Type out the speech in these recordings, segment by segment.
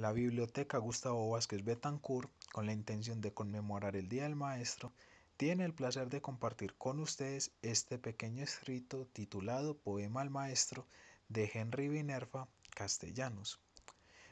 la Biblioteca Gustavo Vázquez Betancourt, con la intención de conmemorar el Día del Maestro, tiene el placer de compartir con ustedes este pequeño escrito titulado Poema al Maestro de Henry Vinerfa, Castellanos.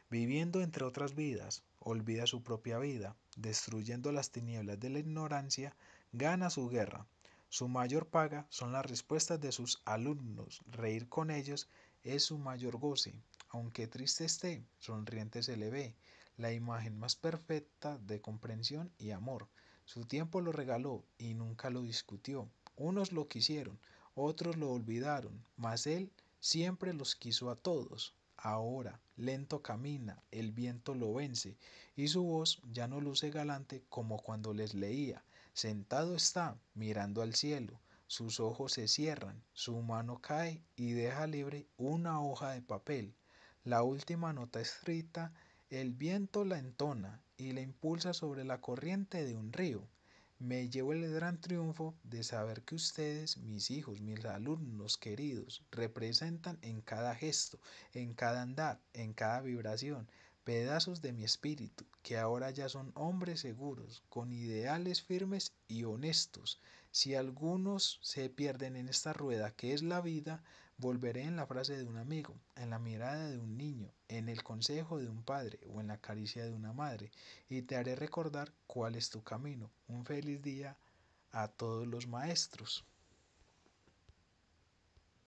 Viviendo entre otras vidas, olvida su propia vida, destruyendo las tinieblas de la ignorancia, gana su guerra. Su mayor paga son las respuestas de sus alumnos, reír con ellos es su mayor goce, aunque triste esté, sonriente se le ve, la imagen más perfecta de comprensión y amor. Su tiempo lo regaló y nunca lo discutió. Unos lo quisieron, otros lo olvidaron, mas él siempre los quiso a todos. Ahora, lento camina, el viento lo vence, y su voz ya no luce galante como cuando les leía. Sentado está, mirando al cielo, sus ojos se cierran, su mano cae y deja libre una hoja de papel. La última nota escrita, el viento la entona y la impulsa sobre la corriente de un río. Me llevo el gran triunfo de saber que ustedes, mis hijos, mis alumnos queridos, representan en cada gesto, en cada andar, en cada vibración, pedazos de mi espíritu, que ahora ya son hombres seguros, con ideales firmes y honestos. Si algunos se pierden en esta rueda que es la vida, Volveré en la frase de un amigo, en la mirada de un niño, en el consejo de un padre o en la caricia de una madre, y te haré recordar cuál es tu camino. Un feliz día a todos los maestros.